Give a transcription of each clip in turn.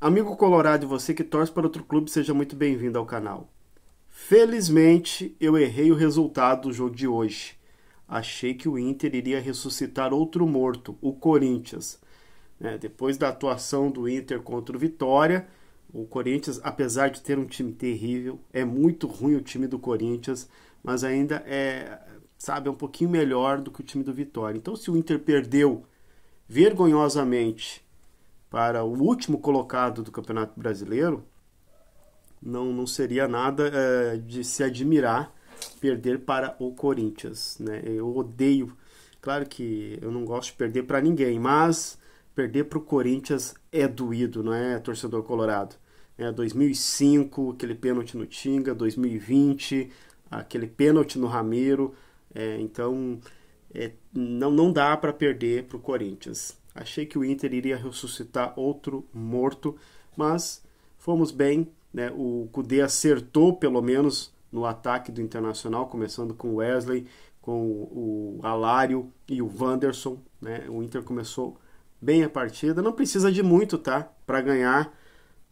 Amigo colorado, você que torce para outro clube, seja muito bem-vindo ao canal. Felizmente, eu errei o resultado do jogo de hoje. Achei que o Inter iria ressuscitar outro morto, o Corinthians. É, depois da atuação do Inter contra o Vitória, o Corinthians, apesar de ter um time terrível, é muito ruim o time do Corinthians, mas ainda é, sabe, é um pouquinho melhor do que o time do Vitória. Então, se o Inter perdeu vergonhosamente para o último colocado do Campeonato Brasileiro, não, não seria nada é, de se admirar perder para o Corinthians. Né? Eu odeio, claro que eu não gosto de perder para ninguém, mas perder para o Corinthians é doído, não é, torcedor colorado? É 2005, aquele pênalti no Tinga, 2020, aquele pênalti no Ramiro. É, então, é, não, não dá para perder para o Corinthians. Achei que o Inter iria ressuscitar outro morto, mas fomos bem. Né? O Kudê acertou, pelo menos, no ataque do Internacional, começando com Wesley, com o Alário e o Wanderson. Né? O Inter começou bem a partida. Não precisa de muito tá? para ganhar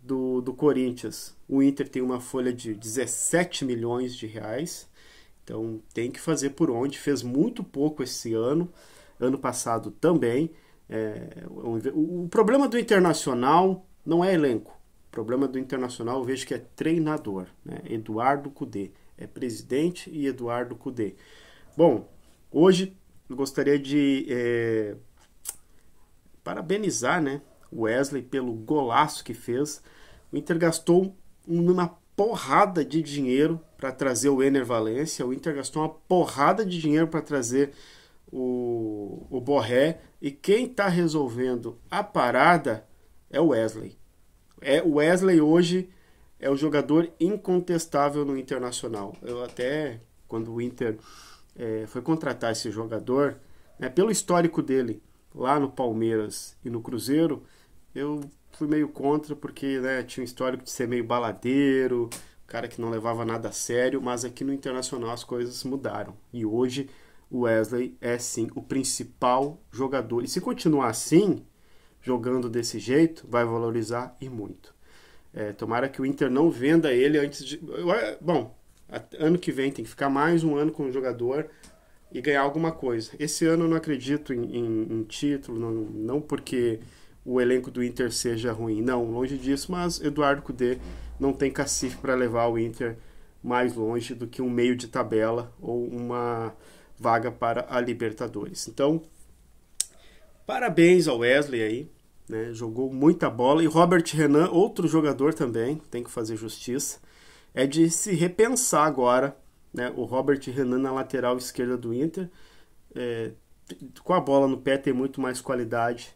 do, do Corinthians. O Inter tem uma folha de 17 milhões de reais. Então tem que fazer por onde. Fez muito pouco esse ano, ano passado também. É, o, o problema do internacional não é elenco. O problema do internacional eu vejo que é treinador. Né? Eduardo Cudê. É presidente e Eduardo Cudê. Bom, hoje eu gostaria de é, parabenizar né, Wesley pelo golaço que fez. O Inter gastou uma porrada de dinheiro para trazer o Ener Valência. O Inter gastou uma porrada de dinheiro para trazer o, o Borré e quem está resolvendo a parada é o Wesley. É, o Wesley hoje é o jogador incontestável no Internacional. Eu até, quando o Inter é, foi contratar esse jogador, né, pelo histórico dele lá no Palmeiras e no Cruzeiro, eu fui meio contra porque né, tinha um histórico de ser meio baladeiro, cara que não levava nada a sério, mas aqui no Internacional as coisas mudaram. E hoje o Wesley é sim o principal jogador. E se continuar assim, jogando desse jeito, vai valorizar e muito. É, tomara que o Inter não venda ele antes de. Bom, ano que vem tem que ficar mais um ano com o jogador e ganhar alguma coisa. Esse ano eu não acredito em, em, em título, não, não porque o elenco do Inter seja ruim, não, longe disso, mas Eduardo Cudê não tem cacife para levar o Inter mais longe do que um meio de tabela ou uma vaga para a Libertadores. Então, parabéns ao Wesley aí, né? Jogou muita bola e Robert Renan, outro jogador também, tem que fazer justiça. É de se repensar agora, né? O Robert Renan na lateral esquerda do Inter, é, com a bola no pé tem muito mais qualidade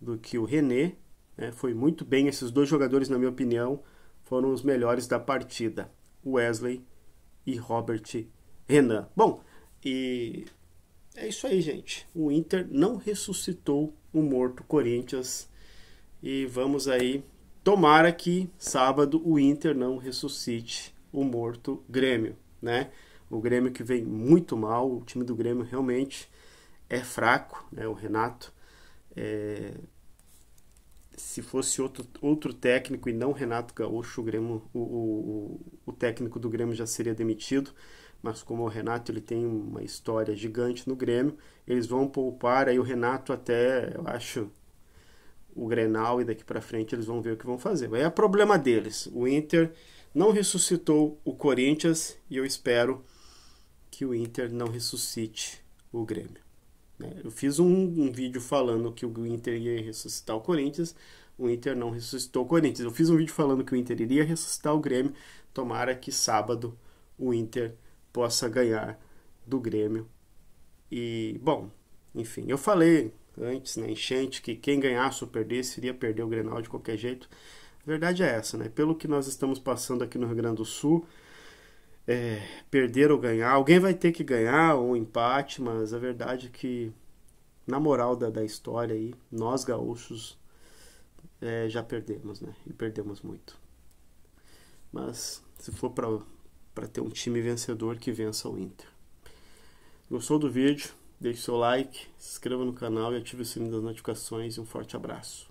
do que o René. Né? Foi muito bem esses dois jogadores, na minha opinião, foram os melhores da partida. Wesley e Robert Renan. Bom, e é isso aí, gente. O Inter não ressuscitou o morto Corinthians. E vamos aí. Tomara que sábado o Inter não ressuscite o morto Grêmio, né? O Grêmio que vem muito mal, o time do Grêmio realmente é fraco, né? O Renato é... se fosse outro, outro técnico e não Renato Gaúcho, o, Grêmio, o, o, o técnico do Grêmio já seria demitido mas como o Renato ele tem uma história gigante no Grêmio, eles vão poupar aí o Renato até, eu acho, o Grenal e daqui para frente eles vão ver o que vão fazer. É problema deles. O Inter não ressuscitou o Corinthians e eu espero que o Inter não ressuscite o Grêmio. Né? Eu fiz um, um vídeo falando que o Inter ia ressuscitar o Corinthians, o Inter não ressuscitou o Corinthians. Eu fiz um vídeo falando que o Inter iria ressuscitar o Grêmio, tomara que sábado o Inter ressuscite possa ganhar do Grêmio. E, bom, enfim, eu falei antes na né, enchente que quem ganhasse ou perdesse iria perder o Grenal de qualquer jeito. A verdade é essa, né? Pelo que nós estamos passando aqui no Rio Grande do Sul, é, perder ou ganhar, alguém vai ter que ganhar ou um empate, mas a verdade é que, na moral da, da história aí, nós gaúchos é, já perdemos, né? E perdemos muito. Mas se for para para ter um time vencedor que vença o Inter. Gostou do vídeo? Deixe seu like, se inscreva no canal e ative o sininho das notificações. Um forte abraço.